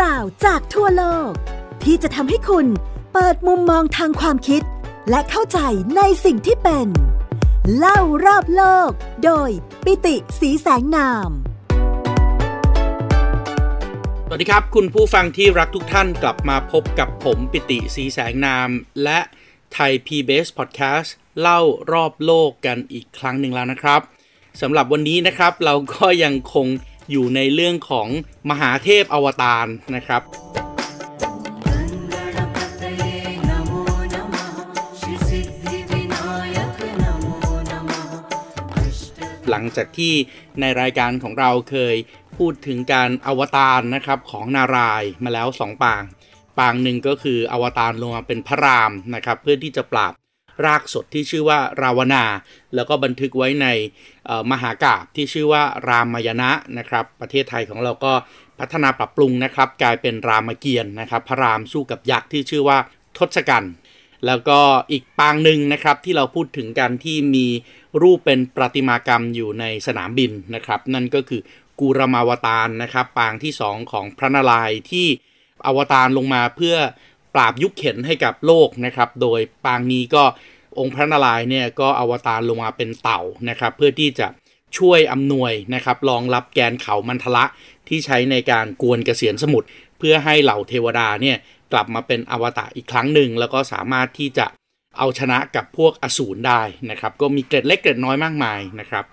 ราวจากทั่วโลกที่จะทำให้คุณเปิดมุมมองทางความคิดและเข้าใจในสิ่งที่เป็น เล่ารอบโลกโดยปิติสีแสงนาม สวัสดีครับคุณผู้ฟังที่รักทุกท่านกลับมาพบกับผมปิติสีแสงนาม และไทย p ส s Podcast เล่ารอบโลกกันอีกครั้งหนึ่งแล้วนะครับสำหรับวันนี้นะครับเราก็ยังคงอยู่ในเรื่องของมหาเทพอวตารนะครับ หลังจากที่ในรายการของเราเคยพูดถึงการอวตารนะครับ ของนารายมาแล้ว 2ปาง ปางหนึ่งก็คืออวตารลงมาเป็นพระรามนะครับ เพื่อที่จะปราบรากสดที่ชื่อว่าราวนา แล้วก็บันทึกไว้ในมหากาบที่ชื่อว่ารามยณะนะครับ ประเทศไทยของเราก็พัฒนาปรับปรุงนะครับ กลายเป็นรามเกียรตินะครับ พระรามสู้กับยักษ์ที่ชื่อว่าทศกัณฐ์แล้วก็อีกปางหนึ่งนะครับที่เราพูดถึงกันที่มีรูปเป็นประติมากรรมอยู่ในสนามบินนะครับ นั่นก็คือกูรมาวตารนะครับ ปางที่2ของพระนารายณ์ที่อวตารลงมาเพื่อราบยุคเข็นให้กับโลกนะครับโดยปางนี้ก็องค์พระนารายณ์เนี่ยก็อวตารลงมาเป็นเต่านะครับเพื่อที่จะช่วยอำนวยนะครับรองรับแกนเขามันทละที่ใช้ในการกวนเกษียณสมุทรเพื่อให้เหล่าเทวดาเนี่ยกลับมาเป็นอวตารอีกครั้งหนึ่งแล้วก็สามารถที่จะเอาชนะกับพวกอสูรได้นะครับ ก็มีเกร็ดเล็กเกร็ดน้อยมากมายนะครับ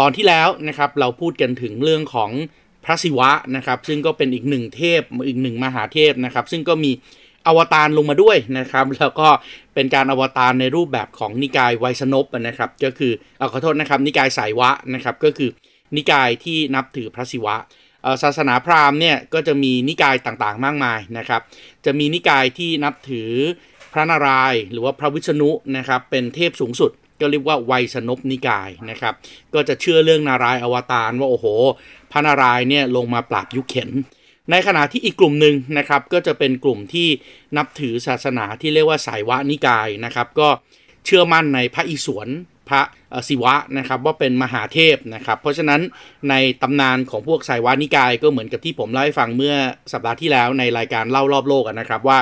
ตอนที่แล้วนะครับเราพูดกันถึงเรื่องของพระศิวะนะครับ ซึ่งก็เป็นอีกหนึ่งเทพอีกหนึ่งมหาเทพนะครับ ซึ่งก็มีอวตารลงมาด้วยนะครับแล้วก็เป็นการอวตารในรูปแบบของนิกายไวยสนบนะครับ ก็คือเอาขอโทษนะครับนิกายสายวะนะครับ ก็คือนิกายที่นับถือพระศิวะศาสนาพราหมณ์เนี่ยก็จะมีนิกายต่างๆมากมายนะครับ จะมีนิกายที่นับถือพระนารายณ์หรือว่าพระวิษณุนะครับเป็นเทพสูงสุด ก็เรียกว่าไวยสนบนิกายนะครับ ก็จะเชื่อเรื่องนารายอวตารว่าโอ้โห พระนารายเนี่ยลงมาปราบยุคเข็นในขณะที่อีกกลุ่มหนึ่งนะครับก็จะเป็นกลุ่มที่นับถือศาสนาที่เรียกว่าสายวะนิกายนะครับก็เชื่อมั่นในพระอิศวร พระศิวะนะครับว่าเป็นมหาเทพนะครับเพราะฉะนั้นในตำนานของพวกสายวะนิกาย ก็เหมือนกับที่ผมเล่าให้ฟังเมื่อสัปดาห์ที่แล้วในรายการเล่า รอบโลกนะครับว่า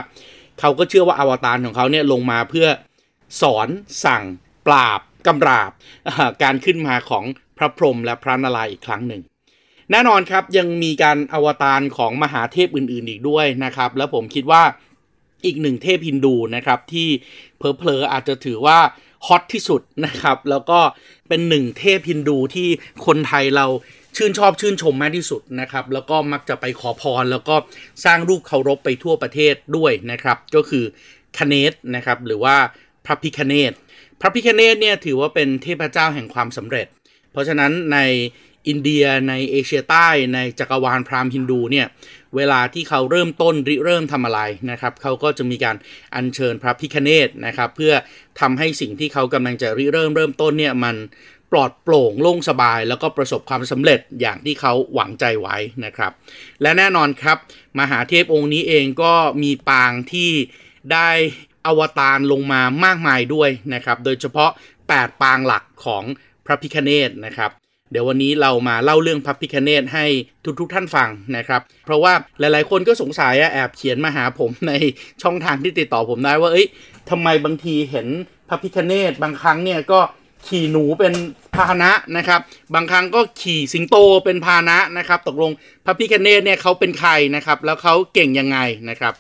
เขาก็เชื่อว่าอวตารของเขาเนี่ยลงมาเพื่อสอนสั่งปราบกำราบการขึ้นมาของพระพรหมและพระนารายณ์อีกครั้งหนึ่งแน่นอนครับยังมีการอวตารของมหาเทพอื่นๆอีกด้วยนะครับ แล้วผมคิดว่าอีกหนึ่งเทพฮินดูนะครับที่เพลเพลอาจจะถือว่าฮอตที่สุดนะครับแล้วก็เป็นหนึ่งเทพฮินดูที่คนไทยเราชื่นชอบชื่นชมมากที่สุดนะครับ แล้วก็มักจะไปขอพร แล้วก็สร้างรูปเคารพไปทั่วประเทศด้วยนะครับ ก็คือคเนสนะครับ หรือว่าพระพิคเนตพระพิคเนตเนี่ยถือว่าเป็นเทพเจ้าแห่งความสำเร็จ เพราะฉะนั้นในอินเดียในเอเชียใต้ ในจักรวาลพราหมณ์ฮินดูเนี่ยเวลาที่เขาเริ่มต้นริเริ่มทำอะไรนะครับ เขาก็จะมีการอัญเชิญพระพิคเนตนะครับ เพื่อทำให้สิ่งที่เขากำลังจะริเริ่มเริ่มต้นเนี่ยมันปลอดโปร่งโล่งสบาย แล้วก็ประสบความสำเร็จอย่างที่เขาหวังใจไว้นะครับ และแน่นอนครับ มหาเทพองค์นี้เองก็มีปางที่ได้อวตารลงมามากมายด้วยนะครับ โดยเฉพาะ 8 ปางหลักของพระพิคเนตนะครับเดี๋ยววันนี้เรามาเล่าเรื่องพับพิคเนตให้ทุกๆทท่านฟังนะครับเพราะว่าหลายๆ คนก็สงสัยแอบเขียนมาหาผมในช่องทางที่ติดต่อผมได้ว่าเอ้ยทำไมบางทีเห็นพับพิคเนตบางครั้งเนี่ยก็ขี่หนูเป็นพาหนะนะครับ บางครั้งก็ขี่สิงโตเป็นพาหนะนะครับตกลงพระพิคเนตเนี่ยเขาเป็นใครนะครับแล้วเขาเก่งยังไงนะครับ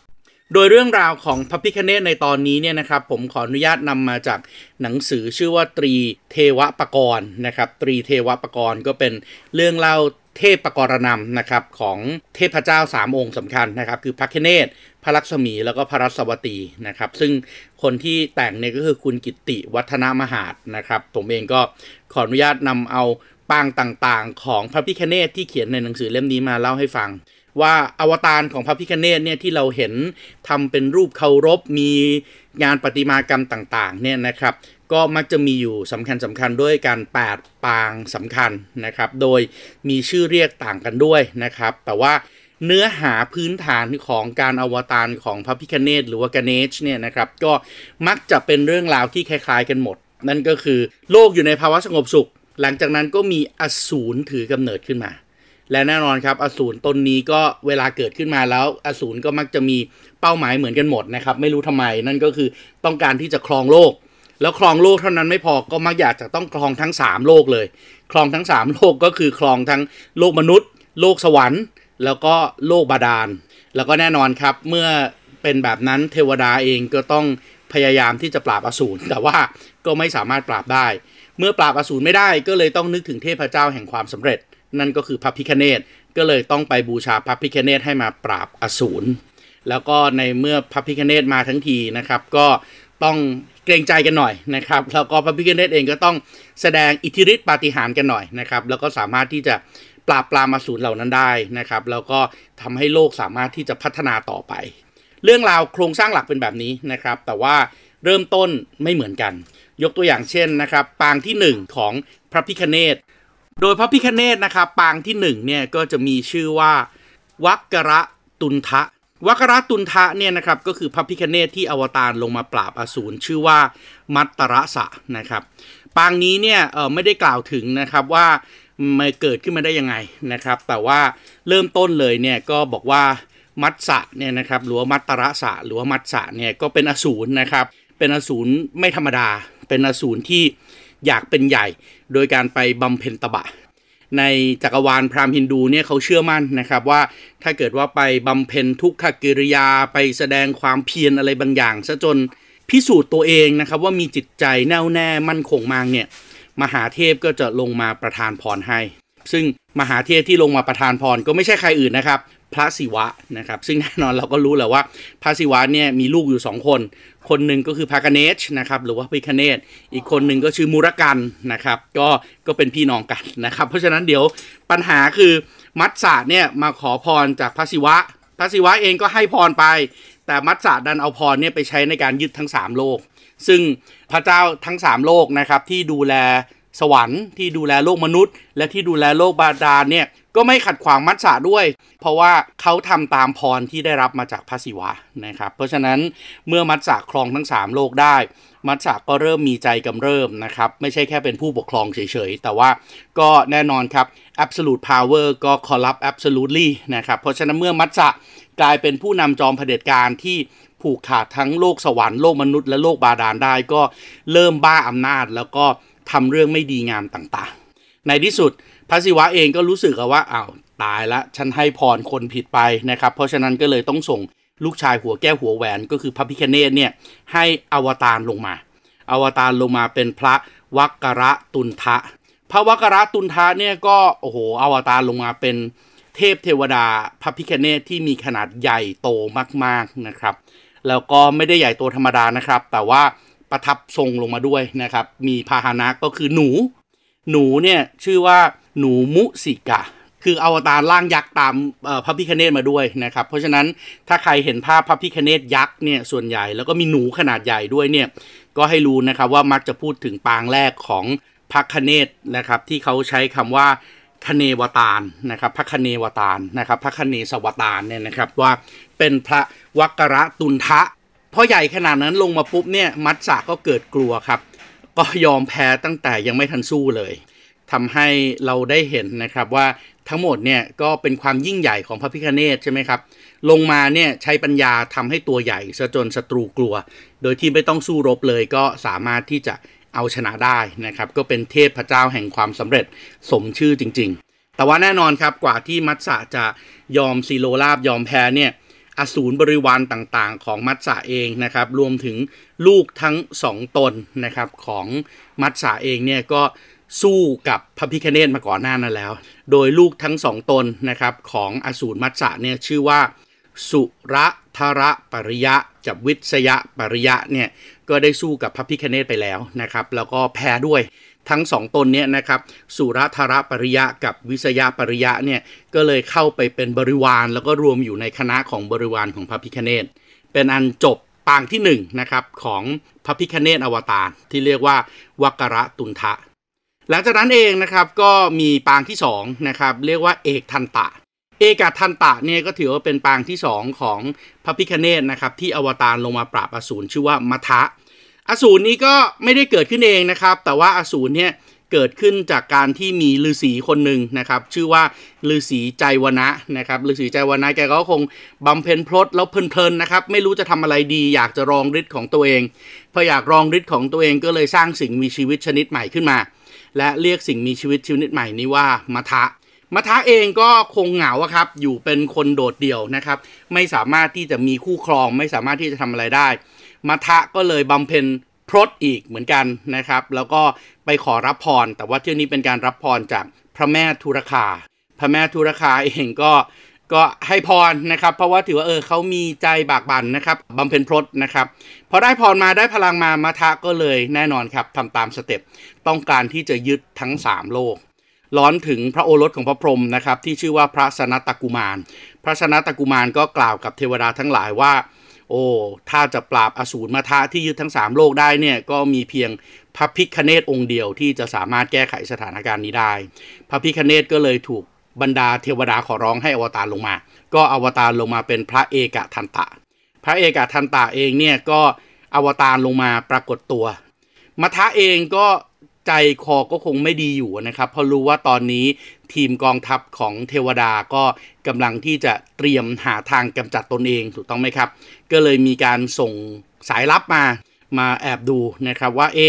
โดยเรื่องราวของพระพิคเนตในตอนนี้เนี่ยนะครับ ผมขออนุญาตนำมาจากหนังสือชื่อว่าตรีเทวปกรณ์นะครับ ตรีเทวปกรณ์ก็เป็นเรื่องเล่าเทพประกรณำนะครับของเทพเจ้า3องค์สำคัญนะครับ คือพระคเนศพระลักษมีแล้วก็พระรัศวตีนะครับ ซึ่งคนที่แต่งเนี่ยก็คือคุณกิติวัฒนมหาดนะครับ ผมเองก็ขออนุญาตนำเอาปางต่างๆ ของพระพิคเนตที่เขียนในหนังสือเล่มนี้มาเล่าให้ฟังว่าอวตารของพระพิคเนตเนี่ยที่เราเห็นทำเป็นรูปเคารพมีงานประติมากรรมต่างๆเนี่ยนะครับ ก็มักจะมีอยู่สำคัญสำคัญด้วยการแปดปางสำคัญนะครับโดยมีชื่อเรียกต่างกันด้วยนะครับ แต่ว่าเนื้อหาพื้นฐานของการอวตารของพระพิคเนตหรือว่ากเนชเนี่ยนะครับ ก็มักจะเป็นเรื่องราวที่คล้าย ๆกันหมด นั่นก็คือโลกอยู่ในภาวะสงบสุข หลังจากนั้นก็มีอสูรถือกำเนิดขึ้นมาและแน่นอนครับอสูรตนนี้ก็เวลาเกิดขึ้นมาแล้วอสูรก็มักจะมีเป้าหมายเหมือนกันหมดนะครับไม่รู้ทำไมนั่นก็คือต้องการที่จะครองโลก แล้วครองโลกเท่านั้นไม่พอก็มักอยากจะต้องครองทั้ง 3 โลกเลย ครองทั้ง 3 โลกก็คือครองทั้งโลกมนุษย์ โลกสวรรค์ แล้วก็โลกบาดาล แล้วก็แน่นอนครับเมื่อเป็นแบบนั้นเทวดาเองก็ต้องพยายามที่จะปราบอสูรแต่ว่าก็ไม่สามารถปราบได้เมื่อปราบอสูรไม่ได้ก็เลยต้องนึกถึงเทพเจ้าแห่งความสำเร็จนั่นก็คือพระพิคเนตก็เลยต้องไปบูชาพระพิคเนตให้มาปราบอสูร แล้วก็ในเมื่อพระพิคเนตมาทั้งทีนะครับ ก็ต้องเกรงใจกันหน่อยนะครับ แล้วก็พระพิคเนตเองก็ต้องแสดงอิทธิฤทธิปาฏิหาริย์กันหน่อยนะครับ แล้วก็สามารถที่จะปราบปรามอสูรเหล่านั้นได้นะครับ แล้วก็ทำให้โลกสามารถที่จะพัฒนาต่อไป เรื่องราวโครงสร้างหลักเป็นแบบนี้นะครับ แต่ว่าเริ่มต้นไม่เหมือนกัน ยกตัวอย่างเช่นนะครับปางที่1ของพระพิคเนตโดยพระพิคเนตนะครับปางที่1เนี่ยก็จะมีชื่อว่า วักระตุนทะวักระตุนทะเนี่ยนะครับก็คือพระพิคเนตที่อวตารลงมาปราบอสูรชื่อว่ามัตตระสะนะครับ ปางนี้เนี่ยไม่ได้กล่าวถึงนะครับว่ามันเกิดขึ้นมาได้ยังไงนะครับ แต่ว่าเริ่มต้นเลยเนี่ยก็บอกว่ามัตสะเนี่ยนะครับหรือว่ามัตตระสะหรือว่ามัตสะเนี่ยก็เป็นอสูรนะครับเป็นอสูรไม่ธรรมดา เป็นอสูรที่อยากเป็นใหญ่โดยการไปบำเพ็ญตบะในจักรวาลพราหมณ์ฮินดูเนี่ยเขาเชื่อมั่นนะครับว่าถ้าเกิดว่าไปบำเพ็ญทุกขกิริยาไปแสดงความเพียรอะไรบางอย่างซะจนพิสูจน์ตัวเองนะครับว่ามีจิตใจแน่วแน่มั่นคงมากเนี่ยมหาเทพก็จะลงมาประทานพรให้ ซึ่งมหาเทพที่ลงมาประทานพรก็ไม่ใช่ใครอื่นนะครับ พระศิวะนะครับซึ่งแน่นอนเราก็รู้แหละว่า พระศิวะเนี่ยมีลูกอยู่สองคนคนหนึ่งก็คือพากาเนชนะครับหรือว่า พิคเนตอีกคนหนึ่งก็ชื่อมูรกันนะครับ ก็ก็เป็นพี่น้องกันนะครับ เพราะฉะนั้นเดี๋ยวปัญหาคือมัตสะเนี่ยมาขอพรจากพระศิวะ พระศิวะเองก็ให้พรไปแต่มัตสะดันเอาพรเนี่ยไปใช้ในการยึดทั้ง 3 โลก ซึ่งพระเจ้าทั้ง3โลกนะครับที่ดูแลสวรรค์ที่ดูแลโลกมนุษย์ และที่ดูแลโลกบาดาลเนี่ย ก็ไม่ขัดขวางมัจฉาด้วย เพราะว่าเขาทำตามพรที่ได้รับมาจากพระศิวะนะครับ เพราะฉะนั้นเมื่อมัจฉาครองทั้ง 3 โลกได้มัจฉาก็เริ่มมีใจกำเริบนะครับ ไม่ใช่แค่เป็นผู้ปกครองเฉยๆ แต่ว่าก็แน่นอนครับ absolute power ก็ corrupt absolutely นะครับ เพราะฉะนั้นเมื่อมัจฉากลายเป็นผู้นำจอมเผด็จการที่ผูกขาดทั้งโลกสวรรค์โลกมนุษย์และโลกบาดาลได้ก็เริ่มบ้าอำนาจ แล้วก็ทำเรื่องไม่ดีงามต่างๆ ในที่สุดพระศิวะเองก็รู้สึกว่าอ้าวตายละฉันให้พรคนผิดไปนะครับ เพราะฉะนั้นก็เลยต้องส่งลูกชายหัวแก้วหัวแหวนก็คือพระพิคเนตเนี่ยให้อวตารลงมา อวตารลงมาเป็นพระวักระตุนทะพระวักระตุนทะเนี่ยก็โอ้โหอวตารลงมาเป็นเทพเทวดาพระพิคเนตที่มีขนาดใหญ่โตมากๆนะครับ แล้วก็ไม่ได้ใหญ่โตธรรมดานะครับ แต่ว่าประทับทรงลงมาด้วยนะครับ มีพาหนะก็คือหนู หนูเนี่ยชื่อว่าหนูมุสิกะ คืออวตารร่างยักษ์ตามพระพิคเนตมาด้วยนะครับ เพราะฉะนั้นถ้าใครเห็นภาพพระพิคเนตยักษ์เนี่ยส่วนใหญ่ แล้วก็มีหนูขนาดใหญ่ด้วยเนี่ย ก็ให้รู้นะครับว่ามักจะพูดถึงปางแรกของพระคเนตนะครับ ที่เขาใช้คำว่าคเนวตาลนะครับ พระคเนวตาลนะครับ พระคเนสวตาลเนี่ยนะครับว่าเป็นพระวักระตุนทะพอใหญ่ขนาดนั้นลงมาปุ๊บเนี่ยมัดสาก็เกิดกลัวครับ ก็ยอมแพ้ตั้งแต่ยังไม่ทันสู้เลย ทำให้เราได้เห็นนะครับว่าทั้งหมดเนี่ยก็เป็นความยิ่งใหญ่ของพระพิฆเนศใช่ไหมครับ ลงมาเนี่ยใช้ปัญญาทำให้ตัวใหญ่ซะจนศัตรูกลัว โดยที่ไม่ต้องสู้รบเลยก็สามารถที่จะเอาชนะได้นะครับ ก็เป็นเทพพระเจ้าแห่งความสำเร็จสมชื่อจริงๆ แต่ว่าแน่นอนครับกว่าที่มัตสะจะยอมซีโรราบยอมแพ้เนี่ยอสูรบริวารต่างๆ ของมัตสาเองนะครับรวมถึงลูกทั้งสองตนนะครับของมัตสาเองเนี่ยก็สู้กับพระพิคเนตมาก่อนหน้านั้นแล้ว โดยลูกทั้งสองตนนะครับของอสูรมัตสาเนี่ยชื่อว่าสุระธระปริยะกับวิทยะปริยะเนี่ยก็ได้สู้กับพระพิคเนตไปแล้วนะครับ แล้วก็แพ้ด้วยทั้งสองตนเนี่ยนะครับสุรธารปริยะกับวิสยาปริยะเนี่ยก็เลยเข้าไปเป็นบริวาร แล้วก็รวมอยู่ในคณะของบริวารของพระพิคเนตเป็นอันจบปางที่หนึ่งนะครับของพระพิคเนตอวตารที่เรียกว่าวักระตุนทะหลังจากนั้นเองนะครับก็มีปางที่สองนะครับเรียกว่าเอกทันตะ เอกทันตะเนี่ยก็ถือว่าเป็นปางที่สองของพระพิคเนตนะครับที่อวตารลงมาปราบอสูรชื่อว่ามทะอสูรนี้ก็ไม่ได้เกิดขึ้นเองนะครับ แต่ว่าอสูรเนี่ยเกิดขึ้นจากการที่มีฤาษีคนหนึ่งนะครับ ชื่อว่าฤาษีใจวนะนะครับฤาษีใจวนะแกก็คงบำเพ็ญพรต แล้วเพลินๆนะครับไม่รู้จะทำอะไรดี อยากจะรองฤทธิ์ของตัวเอง พออยากรองฤทธิ์ของตัวเองก็เลยสร้างสิ่งมีชีวิตชนิดใหม่ขึ้นมา และเรียกสิ่งมีชีวิตชนิดใหม่นี้ว่ามะทะมะทะเองก็คงเหงาครับอยู่เป็นคนโดดเดี่ยวนะครับไม่สามารถที่จะมีคู่ครอง ไม่สามารถที่จะทำอะไรได้มัทะก็เลยบำเพ็ญพรตอีกเหมือนกันนะครับ แล้วก็ไปขอรับพร แต่ว่าเที่ยวนี้เป็นการรับพรจากพระแม่ธุรคา พระแม่ธุรคาเองก็ก็ให้พรนะครับ เพราะว่าถือว่าเออเขามีใจบากบั่นนะครับบำเพ็ญพรตนะครับพอได้พรมาได้พลังมามาทะก็เลยแน่นอนครับทำตามสเต็ปต้องการที่จะยึดทั้ง 3 โลกร้อนถึงพระโอรสของพระพรหมนะครับ ที่ชื่อว่าพระสนตกุมาร พระสนตกุมารก็กล่าวกับเทวดาทั้งหลายว่าโอ้ ถ้าจะปราบอสูรมาทะที่ยึดทั้ง 3 โลกได้เนี่ยก็มีเพียงพระพิคเนตองค์เดียวที่จะสามารถแก้ไขสถานการณ์นี้ได้ พระพิคเนตก็เลยถูกบรรดาเทวดาขอร้องให้อวตารลงมา ก็อวตารลงมาเป็นพระเอกทันตะ พระเอกทันตะเองเนี่ยก็อวตารลงมาปรากฏตัวมาทะเองก็ใจคอก็คงไม่ดีอยู่นะครับ เพราะรู้ว่าตอนนี้ทีมกองทัพของเทวดาก็กำลังที่จะเตรียมหาทางกำจัดตนเองถูกต้องไหมครับ ก็เลยมีการส่งสายลับมามาแอบดูนะครับว่าเอ๊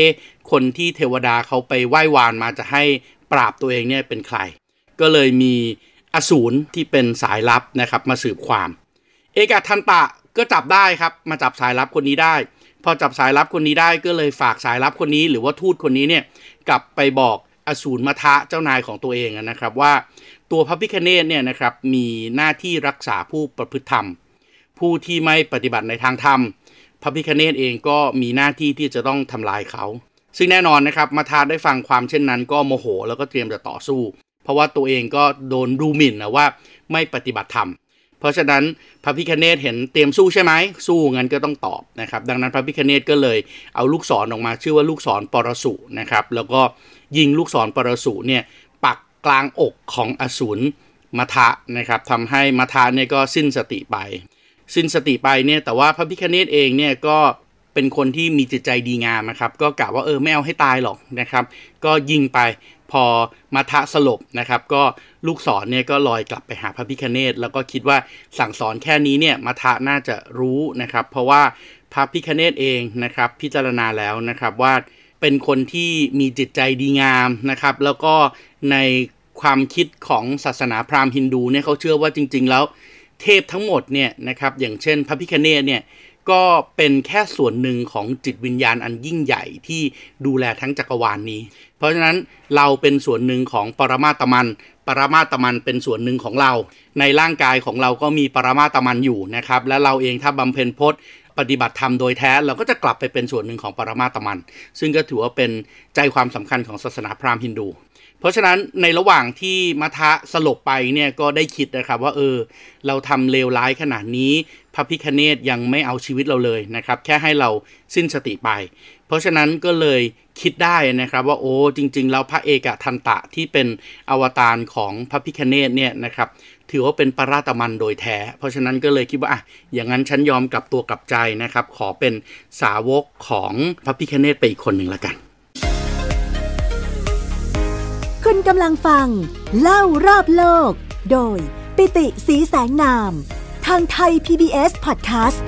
คนที่เทวดาเขาไปไหว้วานมาจะให้ปราบตัวเองเนี่ยเป็นใคร ก็เลยมีอสูรที่เป็นสายลับนะครับมาสืบความเอกทันตะก็จับได้ครับ มาจับสายลับคนนี้ได้พอจับสายลับคนนี้ได้ก็เลยฝากสายลับคนนี้ หรือว่าทูตคนนี้เนี่ยกลับไปบอกอสูรมทะเจ้านายของตัวเองนะครับ ว่าตัวพระพิคเนตเนี่ยนะครับมีหน้าที่รักษาผู้ประพฤติธรรมผู้ที่ไม่ปฏิบัติในทางธรรมพระพิคเนตเองก็มีหน้าที่ที่จะต้องทำลายเขา ซึ่งแน่นอนนะครับมาทาได้ฟังความเช่นนั้น ก็โมโหแล้วก็เตรียมจะต่อสู้เพราะว่าตัวเองก็โดนดูหมิ่นนะว่าไม่ปฏิบัติธรรมเพราะฉะนั้นพระพิคเนตเห็นเตรียมสู้ใช่ไหมสู้งั้นก็ต้องตอบนะครับดังนั้นพระพิคเนตก็เลยเอาลูกศรออกมา ชื่อว่าลูกศรปรสุนะครับ แล้วก็ยิงลูกศรปรสุเนี่ยปักกลางอกของอสูรมัทะนะครับทำให้มัทะเนี่ยก็สิ้นสติไป สิ้นสติไปเนี่ยแต่ว่าพระพิคเนตเองเนี่ยก็เป็นคนที่มีจิตใจดีงามนะครับ ก็กะว่าเออไม่เอาให้ตายหรอกนะครับ ก็ยิงไปพอมาทะสลบนะครับ ก็ลูกศรเนี่ยก็ลอยกลับไปหาพระพิคเนตแล้วก็คิดว่าสั่งสอนแค่นี้เนี่ยมาทะน่าจะรู้นะครับ เพราะว่าพระพิคเนตเองนะครับพิจารณาแล้วนะครับว่าเป็นคนที่มีจิตใจดีงามนะครับ แล้วก็ในความคิดของศาสนาพราหมณ์ฮินดูเนี่ยเขาเชื่อว่าจริง ๆ แล้วเทพทั้งหมดเนี่ยนะครับอย่างเช่น พระพิคเนตเนี่ยก็เป็นแค่ส่วนหนึ่งของจิตวิญญาณอันยิ่งใหญ่ที่ดูแลทั้งจักรวาลนนี้เพราะฉะนั้นเราเป็นส่วนหนึ่งของปรมาตมัน ปรมาตมันเป็นส่วนหนึ่งของเรา ในร่างกายของเราก็มีปรมาตมันอยู่นะครับ และเราเองถ้าบำเพ็ญพจน์ปฏิบัติธรรมโดยแท้เราก็จะกลับไปเป็นส่วนหนึ่งของปรมาตมัน ซึ่งก็ถือว่าเป็นใจความสำคัญของศาสนาพราหมณ์ฮินดู เพราะฉะนั้นในระหว่างที่มัทะสลบไปเนี่ยก็ได้คิดนะครับ ว่าเออเราทำเลวร้ายขนาดนี้พระพิคเนตยังไม่เอาชีวิตเราเลยนะครับ แค่ให้เราสิ้นสติไป เพราะฉะนั้นก็เลยคิดได้นะครับว่าโอ้จริงๆแล้วพระเอกทันตะที่เป็นอวตารของพระพิคเนตเนี่ยนะครับถือว่าเป็นปราตมันโดยแท้ เพราะฉะนั้นก็เลยคิดว่าอ่ะอย่างนั้นฉันยอมกลับตัวกลับใจนะครับ ขอเป็นสาวกของพระพิคเนตไปอีกคนหนึ่งละกัน คุณกำลังฟังเล่ารอบโลกโดยปิติสีแสงนาม ทางไทย PBS Podcast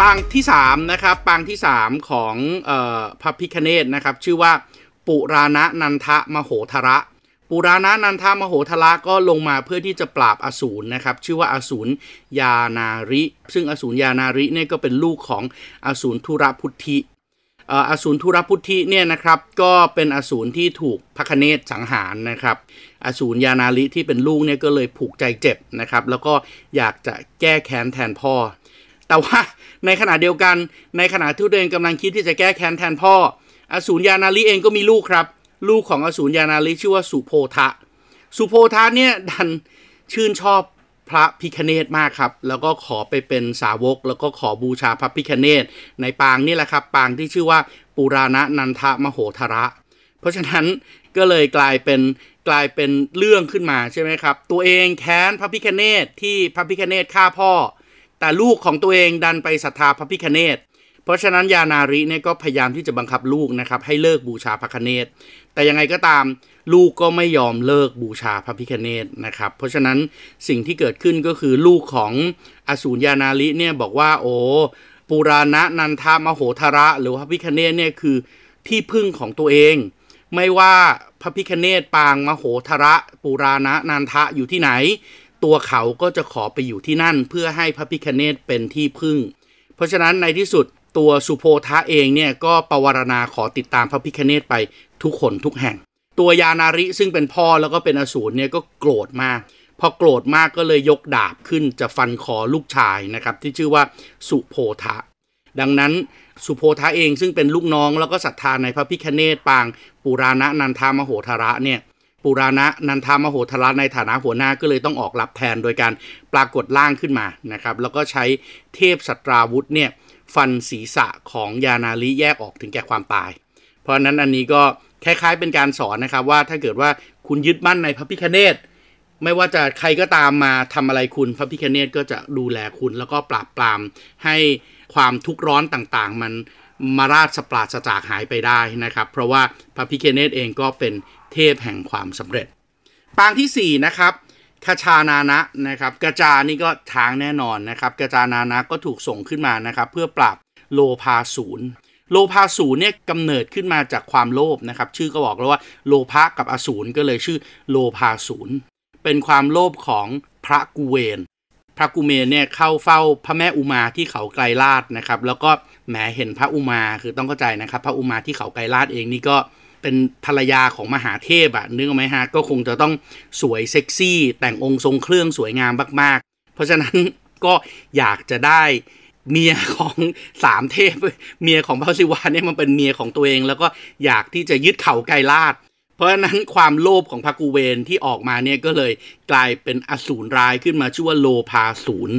ปางที่ 3 นะครับปางที่ 3 ของออพระพิคเนตนะครับ ชื่อว่า ปุราณนันทะมโหทระปุรานานันทามโหทละก็ลงมาเพื่อที่จะปราบอสูรนะครับ ชื่อว่าอสูรยานาริ ซึ่งอสูรยานาริเนี่ยก็เป็นลูกของอสูรธุรพุทธิอสูรธุรพุทธิเนี่ยนะครับ ก็เป็นอสูรที่ถูกพระคเนศสังหารนะครับ อสูรยานาริที่เป็นลูกเนี่ยก็เลยผูกใจเจ็บนะครับ แล้วก็อยากจะแก้แค้นแทนพ่อ แต่ว่าในขณะเดียวกัน ในขณะที่ตัวเองกำลังคิดที่จะแก้แค้นแทนพ่อ อสูรยานาริเองก็มีลูกครับลูกของอสูรยานาลิชื่อว่าสุโพธะสุโพธะเนี่ยดันชื่นชอบพระพิคเนตมากครับ แล้วก็ขอไปเป็นสาวกแล้วก็ขอบูชาพระพิคเนตในปางนี่แหละครับปางที่ชื่อว่า ปุราณนันทมโหธระ เพราะฉะนั้นก็เลยกลายเป็นกลายเป็นเรื่องขึ้นมา ใช่ไหมครับ ตัวเองแค้นพระพิคเนตที่พระพิคเนตฆ่าพ่อ แต่ลูกของตัวเองดันไปศรัทธาพระพิคเนตเพราะฉะนั้นยานาริเนี่ยก็พยายามที่จะบังคับลูกนะครับให้เลิกบูชาพระคเนศแต่ยังไงก็ตามลูกก็ไม่ยอมเลิกบูชาพระพิคเนศนะครับ เพราะฉะนั้นสิ่งที่เกิดขึ้นก็คือลูกของอสูรยานาริเนี่ยบอกว่าโอ้ปุราณะนันทามโหธระ หรือพระพิคเนศเนี่ยคือที่พึ่งของตัวเองไม่ว่าพระพิคเนศปางมโหธระปุราณะนันทะอยู่ที่ไหน ตัวเขาก็จะขอไปอยู่ที่นั่น เพื่อให้พระพิคเนศเป็นที่พึ่ง เพราะฉะนั้นในที่สุดตัวสุโพธะเองเนี่ยก็ปวารณา ขอติดตามพระพิคเนตไปทุกคนทุกแห่ง ตัวยานาริซึ่งเป็นพ่อแล้วก็เป็นอสูรเนี่ยก็โกรธมากพอโกรธมากก็เลยยกดาบขึ้นจะฟันคอลูกชายนะครับที่ชื่อว่าสุโพธะดังนั้นสุโพธะเองซึ่งเป็นลูกน้องแล้วก็ศรัทธาในพระพิคเนตปาง ปุราณนันทามโหธระเนี่ยปุราณะนันทามโหธระในฐานะหัวหน้าก็เลยต้องออกรับแทนโดยการปรากฏร่างขึ้นมานะครับแล้วก็ใช้เทพสัตราวุธเนี่ยฟันศีรษะของยานาลิแยกออกถึงแก่ความตาย เพราะนั้นอันนี้ก็คล้ายๆ เป็นการสอนนะครับว่าถ้าเกิดว่าคุณยึดมั่นในพระพิคเนตไม่ว่าจะใครก็ตามมาทำอะไรคุณพระพิคเนตก็จะดูแลคุณแล้วก็ปราบปรามให้ความทุกข์ร้อนต่างๆ มันมาราชสปราชจากหายไปได้นะครับ เพราะว่าพระพิคเนตเองก็เป็นเทพแห่งความสำเร็จ ปางที่ 4 นะครับคาชานานะนะครับกระจานี่ก็ทางแน่นอนนะครับกระจานานะก็ถูกส่งขึ้นมานะครับ เพื่อปราบโลภาศูนย์โลภาศูนย์เนี่ยกำเนิดขึ้นมาจากความโลภนะครับ ชื่อก็บอกแล้วว่าโลภะกับอสูรก็เลยชื่อโลภาศูนย์ เป็นความโลภของพระกุเวนพระกุเมนเนี่ยเข้าเฝ้าพระแม่อุมาที่เขาไกลลาดนะครับแล้วก็แหมเห็นพระอุมาคือต้องเข้าใจนะครับ พระอุมาที่เขาไกลลาดเองนี่ก็เป็นภรรยาของมหาเทพอะนึกไหมฮะก็คงจะต้องสวยเซ็กซี่ แต่งองค์ทรงเครื่องสวยงามมากๆ เพราะฉะนั้นก็อยากจะได้เมียของสามเทพเมียของพระศิวะเนี่ยมันเป็นเมียของตัวเอง แล้วก็อยากที่จะยึดเขาไกลลาดเพราะฉะนั้นความโลภของพระกูเวนที่ออกมาเนี่ยก็เลยกลายเป็นอสูรร้ายขึ้นมาชื่อว่าโลพาศูน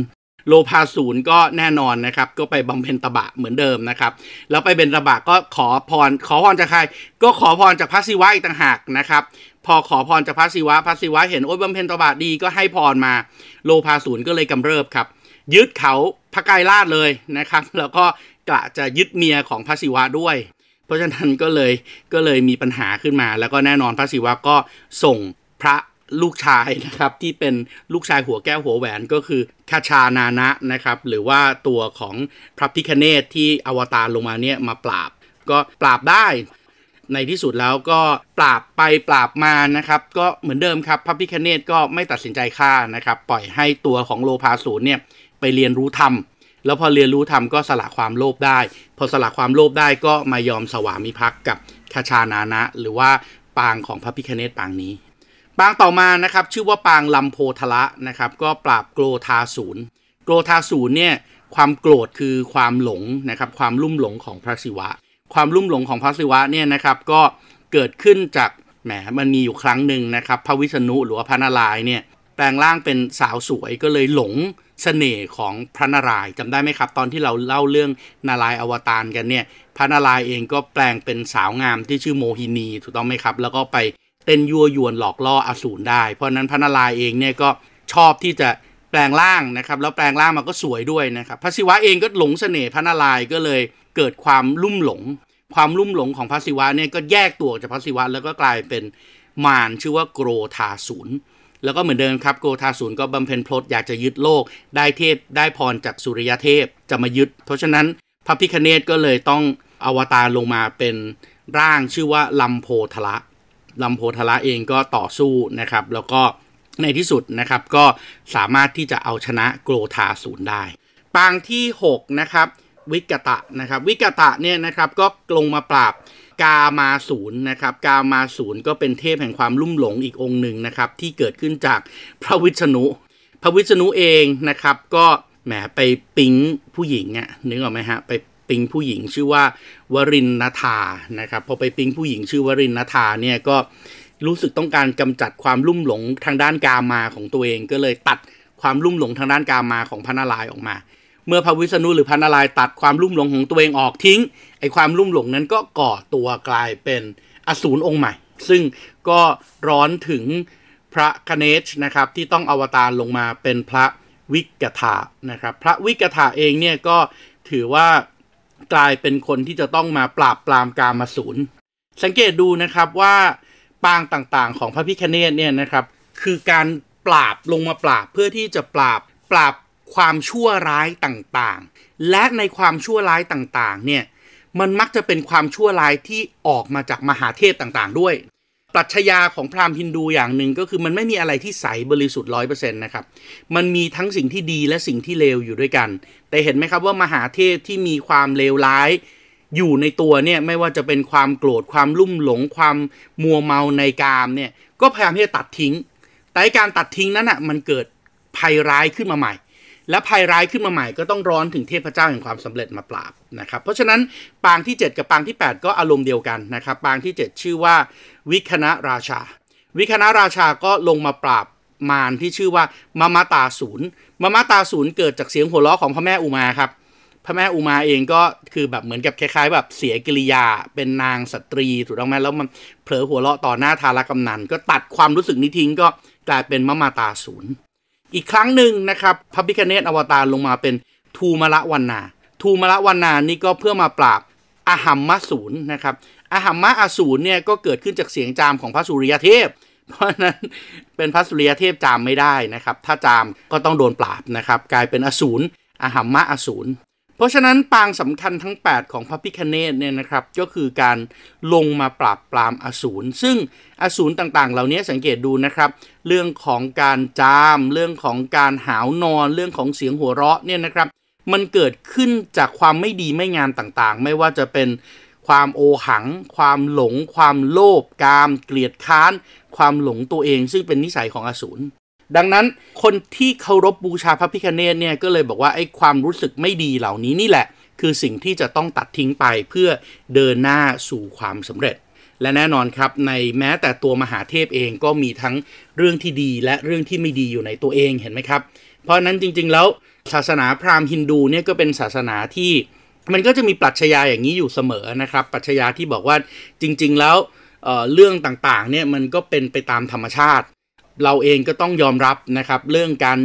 โลพาศูนย์ก็แน่นอนนะครับก็ไปบำเพ็ญตบะเหมือนเดิมนะครับแล้วไปเ็นตบะก็ขอพรขอพรจากใคร ก็ขอพรจากพระศิวะอีกต่างหากนะครับ พอขอพรจากพระศิวะ พระศิวะเห็นโอ้ยบำเพ็ญตบะดี ก็ให้พรมา โลพาศูนย์ก็เลยกำเริบครับยึดเขาพระกายราชเลยนะครับแล้วก็กะจะยึดเมียของพระศิวะด้วย เพราะฉะนั้นก็เลยก็เลยมีปัญหาขึ้นมา แล้วก็แน่นอนพระศิวะก็ส่งพระลูกชายนะครับที่เป็นลูกชายหัวแก้วหัวแหวนก็คือคาชานานะนะครับ หรือว่าตัวของพระพิคเนตที่อวตารลงมาเนี่ยมาปราบ ก็ปราบได้ ในที่สุดแล้วก็ปราบไปปราบมานะครับ ก็เหมือนเดิมครับพระพิคเนตก็ไม่ตัดสินใจฆ่านะครับ ปล่อยให้ตัวของโลภาสูรเนี่ยไปเรียนรู้ธรรมแล้วพอเรียนรู้ธรรมก็สละความโลภได้ พอสละความโลภได้ก็มายอมสวามิภักดิ์กับคาชานานะ หรือว่าปางของพระพิคเนตปางนี้ปางต่อมานะครับชื่อว่าปางลำโพทละนะครับก็ปราบโกรธาศูนย์โกรธาศูนย์เนี่ยความโกรธคือความหลงนะครับความลุ่มหลงของพระศิวะ ความลุ่มหลงของพระศิวะเนี่ยนะครับก็เกิดขึ้นจากแหมมันมีอยู่ครั้งหนึ่งนะครับ พระวิษณุหรือว่าพระนารายณ์เนี่ยแปลงร่างเป็นสาวสวยก็เลยหลงสเสน่ห์ของพระนารายณ์จำได้ไหมครับ ตอนที่เราเล่าเรื่องนารายอวตารกันเนี่ย พระนารายณ์เองก็แปลงเป็นสาวงามที่ชื่อโมหินี ถูกต้องไหมครับแล้วก็ไปเป็นยัวยวนหลอกล่ออสูรได้ เพราะนั้นพระนารายณ์เองเนี่ยก็ชอบที่จะแปลงร่างนะครับแล้วแปลงร่างมันก็สวยด้วยนะครับพระศิวะเองก็หลงเสน่ห์พระนารายณ์ก็เลยเกิดความลุ่มหลง ความลุ่มหลงของพระศิวะเนี่ยก็แยกตัวจากพระศิวะแล้วก็กลายเป็นมารชื่อว่าโกรธาศูนย์แล้วก็เหมือนเดิมครับโกรธาศูนย์ก็บำเพ็ญพลดอยากจะยึดโลกได้เทพได้พรจากสุริยเทพจะมายึด เพราะฉะนั้นพระพิคเนตก็เลยต้องอวตารลงมาเป็นร่างชื่อว่าลำโพธละลำโพธลระเองก็ต่อสู้นะครับแล้วก็ในที่สุดนะครับก็สามารถที่จะเอาชนะโกรธาศูนย์ได้ ปางที่6นะครับวิกตะนะครับวิกตะเนี่ยนะครับก็ลงมาปราบกามาศูนย์นะครับกามาศูนย์ก็เป็นเทพแห่งความลุ่มหลงอีกองค์หนึ่งนะครับที่เกิดขึ้นจากพระวิษณุพระวิษณุเองนะครับก็แหมไปปิ๊งผู้หญิงอะนึกออกไหมฮะไปปิ๊งผู้หญิงชื่อว่าวรินนธานะครับ พอไปปิ๊งผู้หญิงชื่อวรินนธาเนี่ย ก็รู้สึกต้องการกำจัดความลุ่มหลงทางด้านกามาของตัวเอง ก็เลยตัดความลุ่มหลงทางด้านกามาของพระนารายณ์ออกมา เมื่อพระวิษณุหรือพระนารายณ์ตัดความลุ่มหลงของตัวเองออกทิ้ง ไอความลุ่มหลงนั้นก็ก่อตัวกลายเป็นอสูรองค์ใหม่ ซึ่งก็ร้อนถึงพระคเนชนะครับ ที่ต้องอวตารลงมาเป็นพระวิกถานะครับ พระวิกถาเองเนี่ยก็ถือว่ากลายเป็นคนที่จะต้องมาปราบปรามกามาศูนย์สังเกตดูนะครับว่าปางต่างๆ ของพระพิคเนตเนี่ยนะครับคือการปราบลงมาปราบเพื่อที่จะปราบปราบความชั่วร้ายต่างๆ และในความชั่วร้ายต่างๆเนี่ยมันมักจะเป็นความชั่วร้ายที่ออกมาจากมหาเทพต่างๆด้วยปรัชญาของพราหมณ์ฮินดูอย่างหนึ่งก็คือมันไม่มีอะไรที่ใสบริสุทธิ์ร้อยเปอร์เซ็นต์นะครับ มันมีทั้งสิ่งที่ดีและสิ่งที่เลวอยู่ด้วยกัน แต่เห็นไหมครับว่ามหาเทพที่มีความเลวร้าย อยู่ในตัวเนี่ย ไม่ว่าจะเป็นความโกรธความลุ่มหลงความมัวเมาในกามเนี่ยก็พยายามที่จะตัดทิ้ง แต่การตัดทิ้งนั้นอ่ะมันเกิดภัยร้ายขึ้นมาใหม่และภัยร้ายขึ้นมาใหม่ก็ต้องร้อนถึงเทพเจ้าแห่งความสำเร็จมาปราบนะครับ เพราะฉะนั้นปางที่ 7 กับปางที่ 8 ก็อารมณ์เดียวกันนะครับปางที่ 7 ชื่อว่าวิคณะราชา วิคณะราชาก็ลงมาปราบมารที่ชื่อว่ามามาตาศูนย์มามาตาศูนย์เกิดจากเสียงหัวเราะของพระแม่อุมาครับพระแม่อุมาเองก็คือแบบเหมือนกับคล้าย ๆ แบบเสียกิริยา เป็นนางสตรีถูกต้องไหมแล้วมันเผลอหัวเราะต่อหน้าทารกำนันก็ตัดความรู้สึกนี้ทิ้งก็กลายเป็นมามาตาศูนย์อีกครั้งหนึ่งนะครับพระพิคเนตอวตารลงมาเป็นทูมละวันนาทูมละวันนานี่ก็เพื่อมาปราบอาหัมมะสูนนะครับอาหัมมะอสูรเนี่ยก็เกิดขึ้นจากเสียงจามของพระสุริยเทพ เพราะนั้นเป็นพระสุริยเทพจามไม่ได้นะครับถ้าจามก็ต้องโดนปราบนะครับ กลายเป็นอสูรอาหัมมะอสูรเพราะฉะนั้นปางสำคัญทั้ง 8 ของพระพิคเนตเนี่ยนะครับก็คือการลงมาปราบปรามอสูรซึ่งอสูรต่างๆเหล่านี้สังเกตดูนะครับ เรื่องของการจามเรื่องของการหาวนอนเรื่องของเสียงหัวเราะเนี่ยนะครับ มันเกิดขึ้นจากความไม่ดีไม่งามต่างๆ ไม่ว่าจะเป็นความโอหัง ความหลงความโลภกาม เกลียดค้านความหลงตัวเองซึ่งเป็นนิสัยของอสูรดังนั้นคนที่เคารพบบูชาพระพิคเนตเนี่ยก็เลยบอกว่าไอ้ความรู้สึกไม่ดีเหล่านี้นี่แหละ คือสิ่งที่จะต้องตัดทิ้งไปเพื่อเดินหน้าสู่ความสำเร็จ และแน่นอนครับในแม้แต่ตัวมหาเทพเองก็มีทั้งเรื่องที่ดีและเรื่องที่ไม่ดีอยู่ในตัวเองเห็นไหมครับ เพราะนั้นจริง ๆ แล้วศาสนาพราหมณ์ฮินดูเนี่ยก็เป็นศาสนาที่ มันก็จะมีปรัชญาอย่างนี้อยู่เสมอนะครับปรัชญาที่บอกว่าจริงๆแล้วเเรื่องต่างๆเนี่ยมันก็เป็นไปตามธรรมชาติเราเองก็ต้องยอมรับนะครับเรื่องการ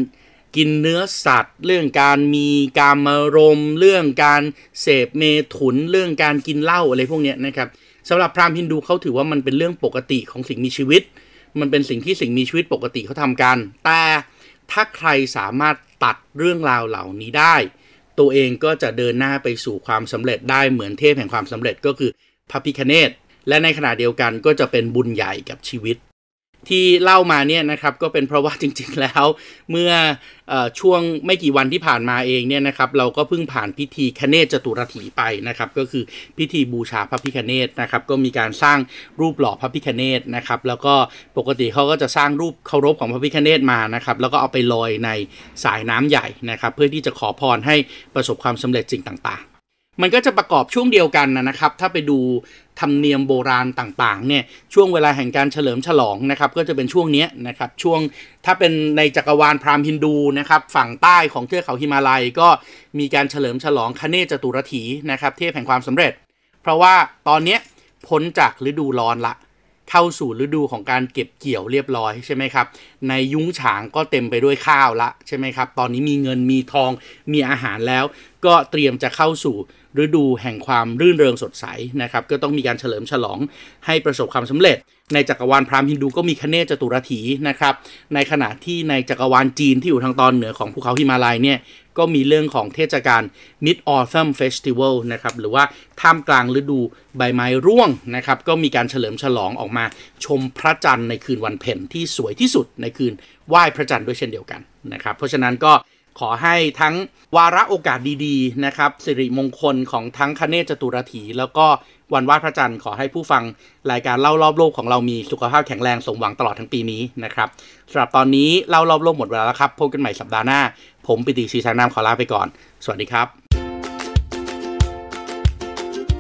กินเนื้อสัตว์เรื่องการมีการมารมเรื่องการเสพเมถุน เรื่องการกินเหล้าอะไรพวกนี้นะครับสำหรับพราหมณ์ฮินดูเขาถือว่ามันเป็นเรื่องปกติของสิ่งมีชีวิต มันเป็นสิ่งที่สิ่งมีชีวิตปกติเขาทำกัน แต่ถ้าใครสามารถตัดเรื่องราวเหล่านี้ได้ ตัวเองก็จะเดินหน้าไปสู่ความสำเร็จได้เหมือนเทพแห่งความสำเร็จก็คือพระพิคเนตและในขณะเดียวกันก็จะเป็นบุญใหญ่กับชีวิตที่เล่ามาเนี่ยนะครับก็เป็นเพราะว่าจริงๆแล้วเมื่ออช่วงไม่กี่วันที่ผ่านมาเองเนี่ยนะครับ เราก็เพิ่งผ่านพิธีคเนศจตุรถีไปนะครับก็คือพิธีบูชาพระพิคเนศนะครับ ก็มีการสร้างรูปหล่อพระพิคเนศนะครับ แล้วก็ปกติเขาก็จะสร้างรูปเคารพของพระพิคเนศมานะครับแล้วก็เอาไปลอยในสายน้ำใหญ่นะครับ เพื่อที่จะขอพรให้ประสบความสำเร็จสิ่งต่าง ๆ มันก็จะประกอบช่วงเดียวกันนะครับ ถ้าไปดูธรรมเนียมโบราณต่างๆ เนี่ย ช่วงเวลาแห่งการเฉลิมฉลองนะครับ ก็จะเป็นช่วงนี้นะครับ ช่วงถ้าเป็นในจักรวาลพราหมณ์ฮินดูนะครับ ฝั่งใต้ของเทือกเขาฮิมาลัยก็มีการเฉลิมฉลองคเนจตุรถีนะครับ เทพแห่งความสำเร็จ เพราะว่าตอนนี้พ้นจากฤดูร้อนละ เข้าสู่ฤดูของการเก็บเกี่ยวเรียบร้อยใช่ไหมครับ ในยุ้งฉางก็เต็มไปด้วยข้าวละใช่ไหมครับ ตอนนี้มีเงินมีทองมีอาหารแล้ว ก็เตรียมจะเข้าสู่ฤดูแห่งความรื่นเริงสดใสนะครับก็ต้องมีการเฉลิมฉลองให้ประสบความสำเร็จ ในจักรวาลพราหมณ์ฮินดูก็มีคเนจจตุรถีนะครับ ในขณะที่ในจักรวาลจีนที่อยู่ทางตอนเหนือของภูเขาฮิมาลัยเนี่ย ก็มีเรื่องของเทศกาล Mid Autumn Festival นะครับหรือว่าท่ามกลางฤดูใบไม้ร่วงนะครับ ก็มีการเฉลิมฉลองออกมาชมพระจันทร์ในคืนวันเพ็ญที่สวยที่สุดในคืนไหว้พระจันทร์ด้วยเช่นเดียวกันนะครับเพราะฉะนั้นก็ขอให้ทั้งวาระโอกาสดี ๆ นะครับ สิริมงคลของทั้งคเนศจตุรถี แล้วก็วันวาดพระจันทร์ขอให้ผู้ฟังรายการเล่ารอบโลกของเรามีสุขภาพแข็งแรงสมหวังตลอดทั้งปีนี้นะครับสำหรับตอนนี้เล่ารอบโลกหมดเวลาแล้วครับพบกันใหม่สัปดาห์หน้า ผมปิติศรีชางนามขอลาไปก่อน สวัสดีครับ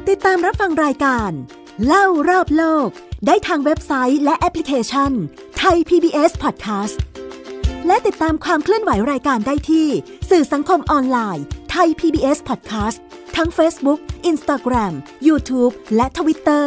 ติดตามรับฟังรายการ เล่ารอบโลก ได้ทางเว็บไซต์ และแอปพลิเคชัน ไทย PBS Podcast สและติดตามความเคลื่อนไหวรายการได้ที่ สื่อสังคมออนไลน์ไทย PBS Podcast ทั้ง Facebook Instagram YouTube และ Twitter